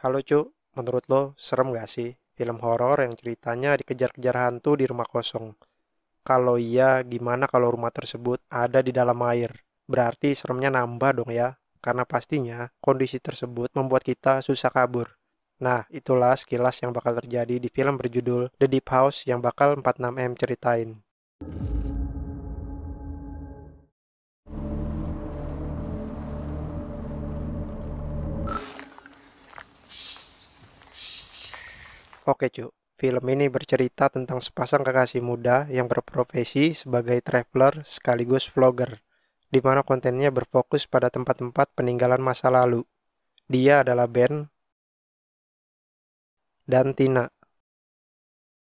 Halo cu, menurut lo serem gak sih film horor yang ceritanya dikejar-kejar hantu di rumah kosong? Kalau iya, gimana kalau rumah tersebut ada di dalam air? Berarti seremnya nambah dong ya, karena pastinya kondisi tersebut membuat kita susah kabur. Nah, itulah sekilas yang bakal terjadi di film berjudul The Deep House yang bakal 46M ceritain. Oke cu, film ini bercerita tentang sepasang kekasih muda yang berprofesi sebagai traveler sekaligus vlogger, di mana kontennya berfokus pada tempat-tempat peninggalan masa lalu. Dia adalah Ben dan Tina.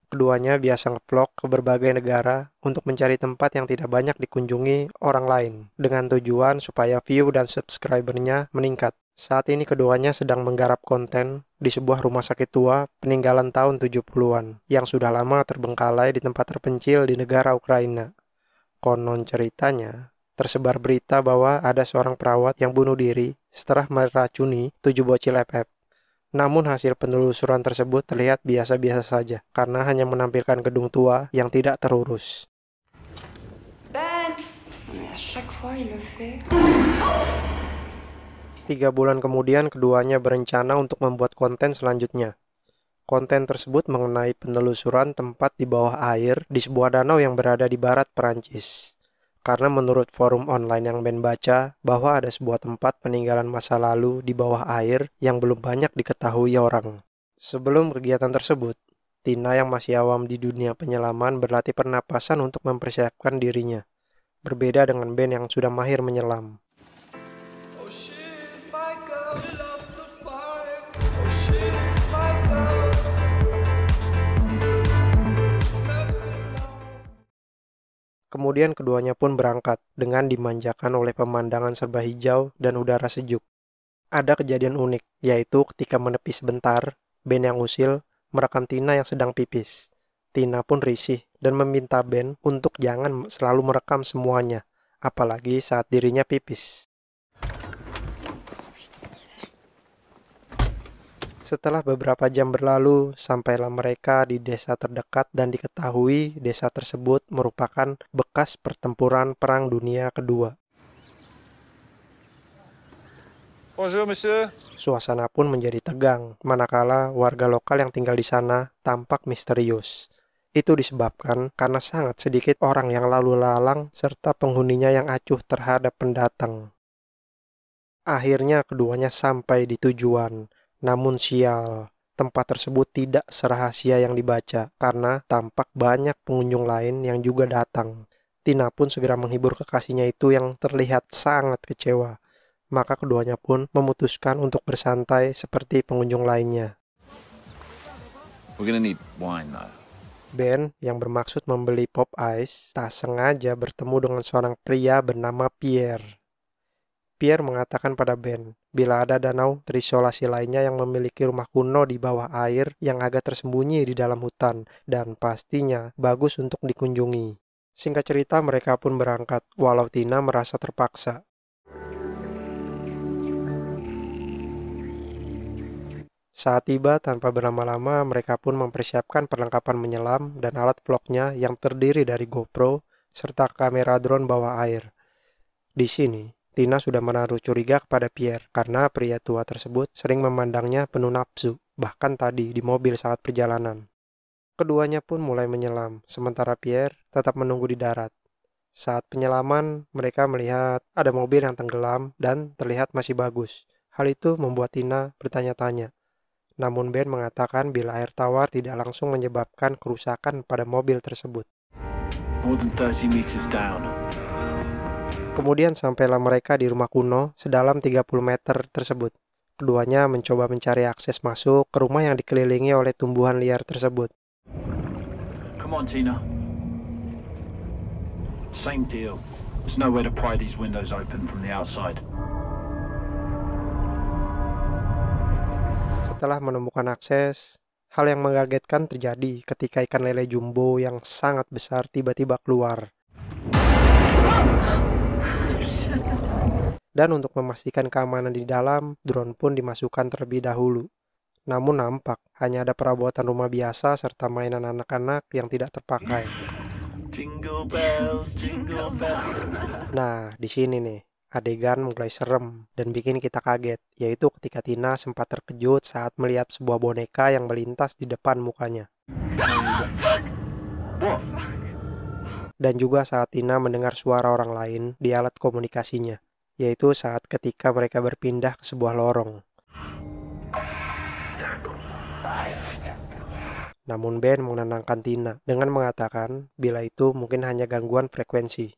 Keduanya biasa ngevlog ke berbagai negara untuk mencari tempat yang tidak banyak dikunjungi orang lain, dengan tujuan supaya view dan subscribernya meningkat. Saat ini keduanya sedang menggarap konten di sebuah rumah sakit tua peninggalan tahun 70-an yang sudah lama terbengkalai di tempat terpencil di negara Ukraina. Konon ceritanya, tersebar berita bahwa ada seorang perawat yang bunuh diri setelah meracuni tujuh bocil FF. Namun hasil penelusuran tersebut terlihat biasa-biasa saja karena hanya menampilkan gedung tua yang tidak terurus. Ben, tiga bulan kemudian keduanya berencana untuk membuat konten selanjutnya. Konten tersebut mengenai penelusuran tempat di bawah air di sebuah danau yang berada di barat Perancis. Karena menurut forum online yang Ben baca bahwa ada sebuah tempat peninggalan masa lalu di bawah air yang belum banyak diketahui orang. Sebelum kegiatan tersebut, Tina yang masih awam di dunia penyelaman berlatih pernapasan untuk mempersiapkan dirinya. Berbeda dengan Ben yang sudah mahir menyelam. Kemudian keduanya pun berangkat dengan dimanjakan oleh pemandangan serba hijau dan udara sejuk. Ada kejadian unik, yaitu ketika menepi sebentar, Ben yang usil merekam Tina yang sedang pipis. Tina pun risih dan meminta Ben untuk jangan selalu merekam semuanya, apalagi saat dirinya pipis. Setelah beberapa jam berlalu, sampailah mereka di desa terdekat dan diketahui desa tersebut merupakan bekas pertempuran Perang Dunia Kedua. Bonjour, monsieur. Suasana pun menjadi tegang, manakala warga lokal yang tinggal di sana tampak misterius. Itu disebabkan karena sangat sedikit orang yang lalu lalang serta penghuninya yang acuh terhadap pendatang. Akhirnya keduanya sampai di tujuan, namun sial, tempat tersebut tidak serahasia yang dibaca karena tampak banyak pengunjung lain yang juga datang. Tina pun segera menghibur kekasihnya itu yang terlihat sangat kecewa. Maka keduanya pun memutuskan untuk bersantai seperti pengunjung lainnya. Ben yang bermaksud membeli pop ice tak sengaja bertemu dengan seorang pria bernama Pierre. Pierre mengatakan pada Ben, bila ada danau terisolasi lainnya yang memiliki rumah kuno di bawah air yang agak tersembunyi di dalam hutan dan pastinya bagus untuk dikunjungi. Singkat cerita mereka pun berangkat, walau Tina merasa terpaksa. Saat tiba tanpa berlama-lama mereka pun mempersiapkan perlengkapan menyelam dan alat vlognya yang terdiri dari GoPro serta kamera drone bawah air. Di sini, Tina sudah menaruh curiga kepada Pierre karena pria tua tersebut sering memandangnya penuh nafsu, bahkan tadi di mobil saat perjalanan. Keduanya pun mulai menyelam, sementara Pierre tetap menunggu di darat. Saat penyelaman, mereka melihat ada mobil yang tenggelam dan terlihat masih bagus. Hal itu membuat Tina bertanya-tanya. Namun Ben mengatakan bila air tawar tidak langsung menyebabkan kerusakan pada mobil tersebut. Kemudian sampailah mereka di rumah kuno sedalam 30 meter tersebut. Keduanya mencoba mencari akses masuk ke rumah yang dikelilingi oleh tumbuhan liar tersebut. Come on, Tina. Same deal. There's nowhere to pry these windows open from the outside. Setelah menemukan akses, hal yang mengagetkan terjadi ketika ikan lele jumbo yang sangat besar tiba-tiba keluar. Dan untuk memastikan keamanan di dalam, drone pun dimasukkan terlebih dahulu. Namun nampak, hanya ada perabotan rumah biasa serta mainan anak-anak yang tidak terpakai. Nah, di sini nih, adegan mulai serem dan bikin kita kaget, yaitu ketika Tina sempat terkejut saat melihat sebuah boneka yang melintas di depan mukanya dan juga saat Tina mendengar suara orang lain di alat komunikasinya, yaitu saat ketika mereka berpindah ke sebuah lorong. Namun Ben menenangkan Tina dengan mengatakan bila itu mungkin hanya gangguan frekuensi.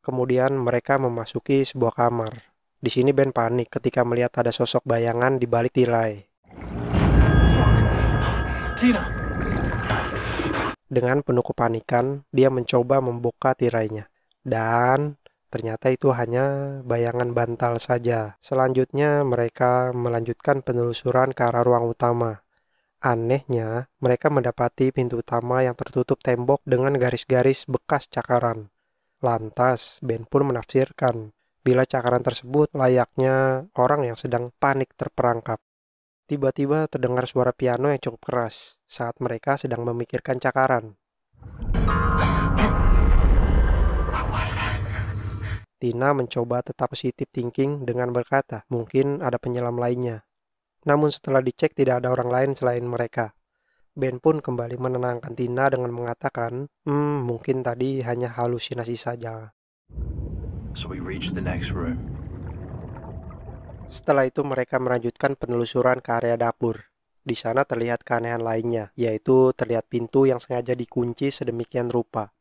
Kemudian mereka memasuki sebuah kamar. Di sini Ben panik ketika melihat ada sosok bayangan di balik tirai. Tina, dengan penuh kepanikan, dia mencoba membuka tirainya. Dan ternyata itu hanya bayangan bantal saja. Selanjutnya, mereka melanjutkan penelusuran ke arah ruang utama. Anehnya, mereka mendapati pintu utama yang tertutup tembok dengan garis-garis bekas cakaran. Lantas, Ben pun menafsirkan bila cakaran tersebut layaknya orang yang sedang panik terperangkap. Tiba-tiba terdengar suara piano yang cukup keras saat mereka sedang memikirkan cakaran. Tina mencoba tetap positif thinking dengan berkata, mungkin ada penyelam lainnya. Namun setelah dicek tidak ada orang lain selain mereka. Ben pun kembali menenangkan Tina dengan mengatakan, hmm, mungkin tadi hanya halusinasi saja. So we reach the next room. Setelah itu mereka melanjutkan penelusuran ke area dapur di sana terlihat keanehan lainnya, yaitu terlihat pintu yang sengaja dikunci sedemikian rupa.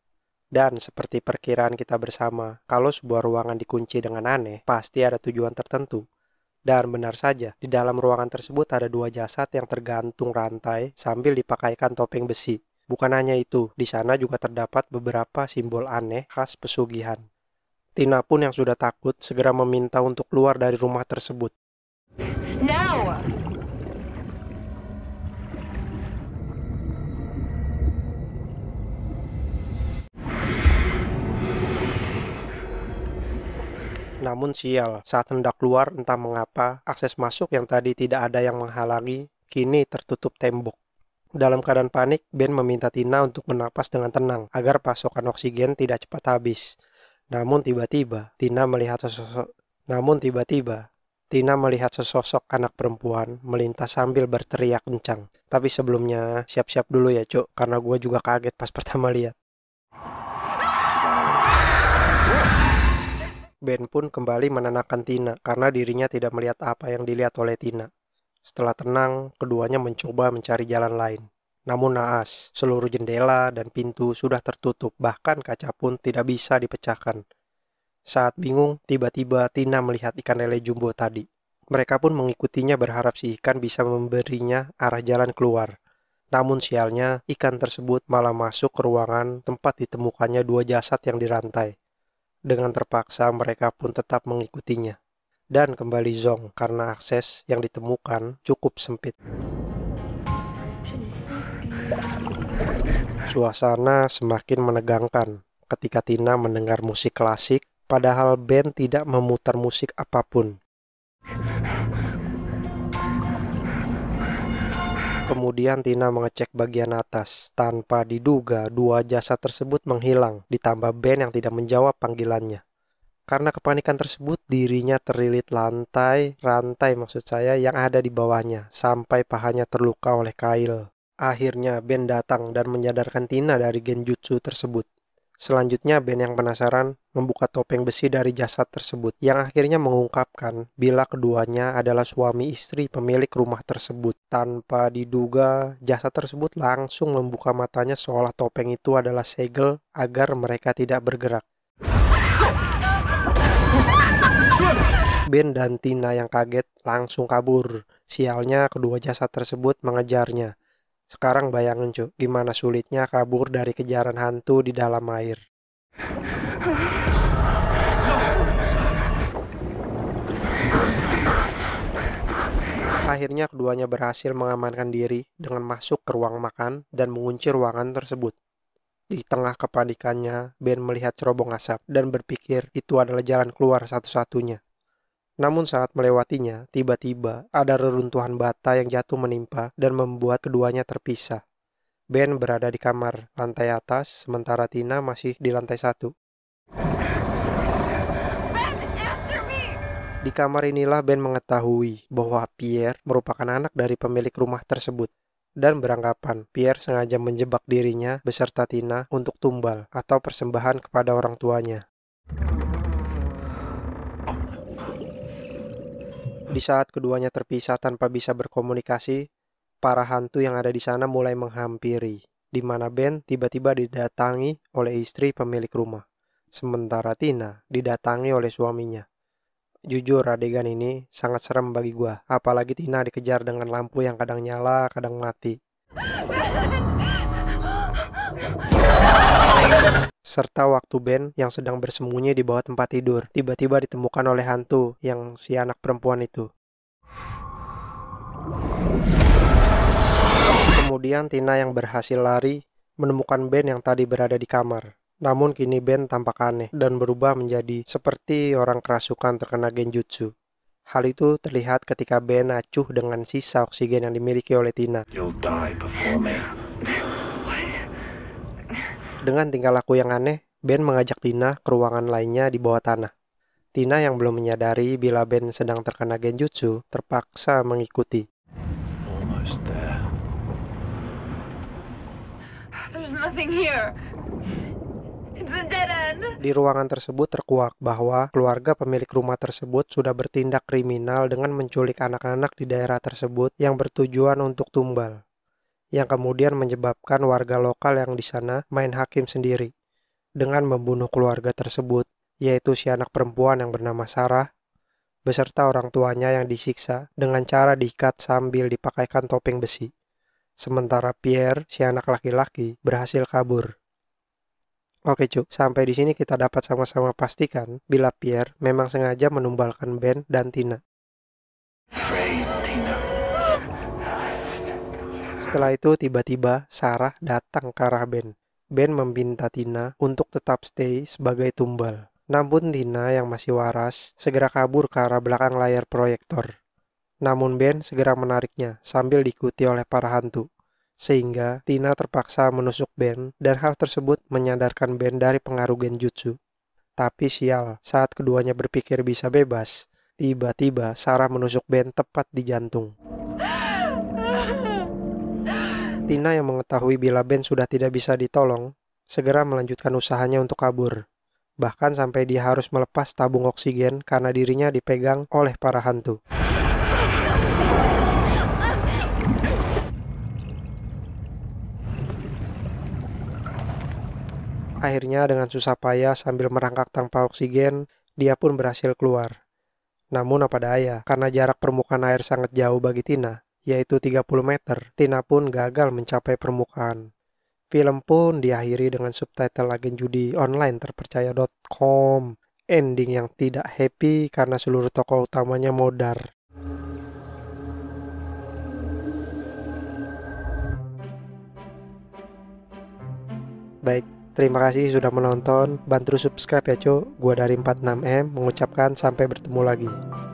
Dan seperti perkiraan kita bersama, kalau sebuah ruangan dikunci dengan aneh, pasti ada tujuan tertentu. Dan benar saja, di dalam ruangan tersebut ada dua jasad yang tergantung rantai sambil dipakaikan topeng besi. Bukan hanya itu, di sana juga terdapat beberapa simbol aneh khas pesugihan. Tina pun yang sudah takut segera meminta untuk keluar dari rumah tersebut. Namun sial, saat hendak keluar entah mengapa, akses masuk yang tadi tidak ada yang menghalangi, kini tertutup tembok. Dalam keadaan panik, Ben meminta Tina untuk menapas dengan tenang agar pasokan oksigen tidak cepat habis. Namun tiba-tiba, Tina melihat sesosok Namun tiba-tiba, Tina melihat sesosok anak perempuan melintas sambil berteriak kencang. Tapi sebelumnya, siap-siap dulu ya, Cuk, karena gue juga kaget pas pertama lihat. Ben pun kembali menenangkan Tina karena dirinya tidak melihat apa yang dilihat oleh Tina. Setelah tenang, keduanya mencoba mencari jalan lain. Namun naas, seluruh jendela dan pintu sudah tertutup, bahkan kaca pun tidak bisa dipecahkan. Saat bingung, tiba-tiba Tina melihat ikan lele jumbo tadi. Mereka pun mengikutinya berharap si ikan bisa memberinya arah jalan keluar. Namun sialnya, ikan tersebut malah masuk ke ruangan tempat ditemukannya dua jasad yang dirantai. Dengan terpaksa mereka pun tetap mengikutinya. Dan kembali Zong karena akses yang ditemukan cukup sempit. Suasana semakin menegangkan ketika Tina mendengar musik klasik padahal band tidak memutar musik apapun Kemudian Tina mengecek bagian atas. Tanpa diduga, dua jasa tersebut menghilang, ditambah Ben yang tidak menjawab panggilannya. Karena kepanikan tersebut, dirinya terlilit lantai, rantai maksud saya, yang ada di bawahnya, sampai pahanya terluka oleh kail. Akhirnya, Ben datang dan menyadarkan Tina dari genjutsu tersebut. Selanjutnya, Ben yang penasaran membuka topeng besi dari jasad tersebut, yang akhirnya mengungkapkan bila keduanya adalah suami istri pemilik rumah tersebut. Tanpa diduga, jasad tersebut langsung membuka matanya seolah topeng itu adalah segel agar mereka tidak bergerak. Ben dan Tina yang kaget langsung kabur. Sialnya, kedua jasad tersebut mengejarnya. Sekarang bayangin cu, gimana sulitnya kabur dari kejaran hantu di dalam air. Akhirnya keduanya berhasil mengamankan diri dengan masuk ke ruang makan dan mengunci ruangan tersebut. Di tengah kepanikannya, Ben melihat cerobong asap dan berpikir itu adalah jalan keluar satu-satunya. Namun saat melewatinya, tiba-tiba ada reruntuhan bata yang jatuh menimpa dan membuat keduanya terpisah. Ben berada di kamar lantai atas, sementara Tina masih di lantai satu. Di kamar inilah Ben mengetahui bahwa Pierre merupakan anak dari pemilik rumah tersebut dan beranggapan Pierre sengaja menjebak dirinya beserta Tina untuk tumbal atau persembahan kepada orang tuanya. Di saat keduanya terpisah tanpa bisa berkomunikasi, para hantu yang ada di sana mulai menghampiri, di mana Ben tiba-tiba didatangi oleh istri pemilik rumah. Sementara Tina didatangi oleh suaminya. Jujur adegan ini sangat serem bagi gua, apalagi Tina dikejar dengan lampu yang kadang nyala, kadang mati serta waktu Ben yang sedang bersembunyi di bawah tempat tidur, tiba-tiba ditemukan oleh hantu yang si anak perempuan itu. Kemudian Tina yang berhasil lari menemukan Ben yang tadi berada di kamar. Namun kini Ben tampak aneh dan berubah menjadi seperti orang kerasukan terkena genjutsu. Hal itu terlihat ketika Ben acuh dengan sisa oksigen yang dimiliki oleh Tina. You'll die before me. Dengan tingkah laku yang aneh, Ben mengajak Tina ke ruangan lainnya di bawah tanah. Tina yang belum menyadari bila Ben sedang terkena genjutsu terpaksa mengikuti. Di ruangan tersebut terkuak bahwa keluarga pemilik rumah tersebut sudah bertindak kriminal dengan menculik anak-anak di daerah tersebut yang bertujuan untuk tumbal yang kemudian menyebabkan warga lokal yang di sana main hakim sendiri dengan membunuh keluarga tersebut, yaitu si anak perempuan yang bernama Sarah beserta orang tuanya yang disiksa dengan cara diikat sambil dipakaikan topeng besi. Sementara Pierre, si anak laki-laki, berhasil kabur. Oke cuk, sampai di sini kita dapat sama-sama pastikan bila Pierre memang sengaja menumbalkan Ben dan Tina. Setelah itu tiba-tiba Sarah datang ke arah Ben. Ben meminta Tina untuk tetap stay sebagai tumbal. Namun Tina yang masih waras segera kabur ke arah belakang layar proyektor. Namun Ben segera menariknya sambil diikuti oleh para hantu. Sehingga Tina terpaksa menusuk Ben dan hal tersebut menyadarkan Ben dari pengaruh genjutsu. Tapi sial, saat keduanya berpikir bisa bebas, tiba-tiba Sarah menusuk Ben tepat di jantung. Tina yang mengetahui bila Ben sudah tidak bisa ditolong, segera melanjutkan usahanya untuk kabur. Bahkan sampai dia harus melepas tabung oksigen karena dirinya dipegang oleh para hantu. Akhirnya dengan susah payah sambil merangkak tanpa oksigen, dia pun berhasil keluar. Namun apa daya, karena jarak permukaan air sangat jauh bagi Tina, yaitu 30 meter, Tina pun gagal mencapai permukaan. Film pun diakhiri dengan subtitle agen judi online terpercaya.com. Ending yang tidak happy karena seluruh tokoh utamanya modar. Baik, terima kasih sudah menonton. Bantu subscribe ya, cuy Gua dari 46M mengucapkan sampai bertemu lagi.